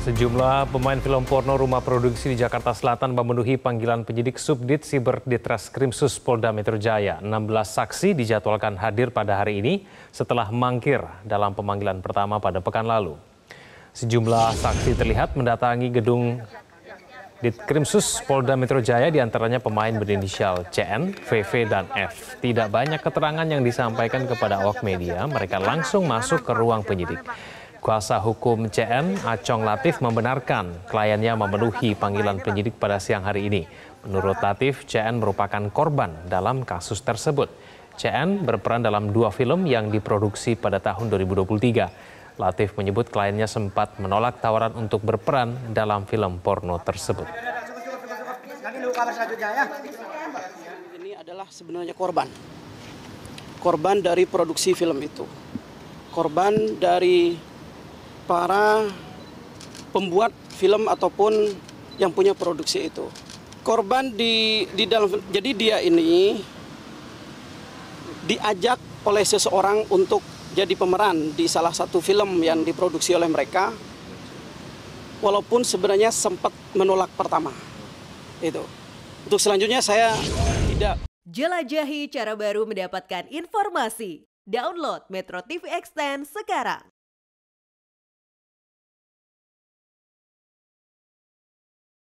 Sejumlah pemain film porno rumah produksi di Jakarta Selatan memenuhi panggilan penyidik Subdit Siber Ditreskrimsus Polda Metro Jaya. 16 saksi dijadwalkan hadir pada hari ini setelah mangkir dalam pemanggilan pertama pada pekan lalu. Sejumlah saksi terlihat mendatangi gedung di Krimsus Polda Metro Jaya diantaranya pemain berinisial CN, VV, dan F. Tidak banyak keterangan yang disampaikan kepada awak media, mereka langsung masuk ke ruang penyidik. Kuasa hukum CM, Acong Latif, membenarkan kliennya memenuhi panggilan penyidik pada siang hari ini. Menurut Latif, CN merupakan korban dalam kasus tersebut. CN berperan dalam dua film yang diproduksi pada tahun 2023. Latif menyebut kliennya sempat menolak tawaran untuk berperan dalam film porno tersebut. Ya. Ini adalah sebenarnya korban. Korban dari produksi film itu. Korban dari para pembuat film ataupun yang punya produksi itu. Korban di di dalam jadi dia ini diajak oleh seseorang untuk jadi pemeran di salah satu film yang diproduksi oleh mereka walaupun sebenarnya sempat menolak pertama. Itu. Untuk selanjutnya saya tidak Jelajahi cara baru mendapatkan informasi. Download Metro TV Extend sekarang.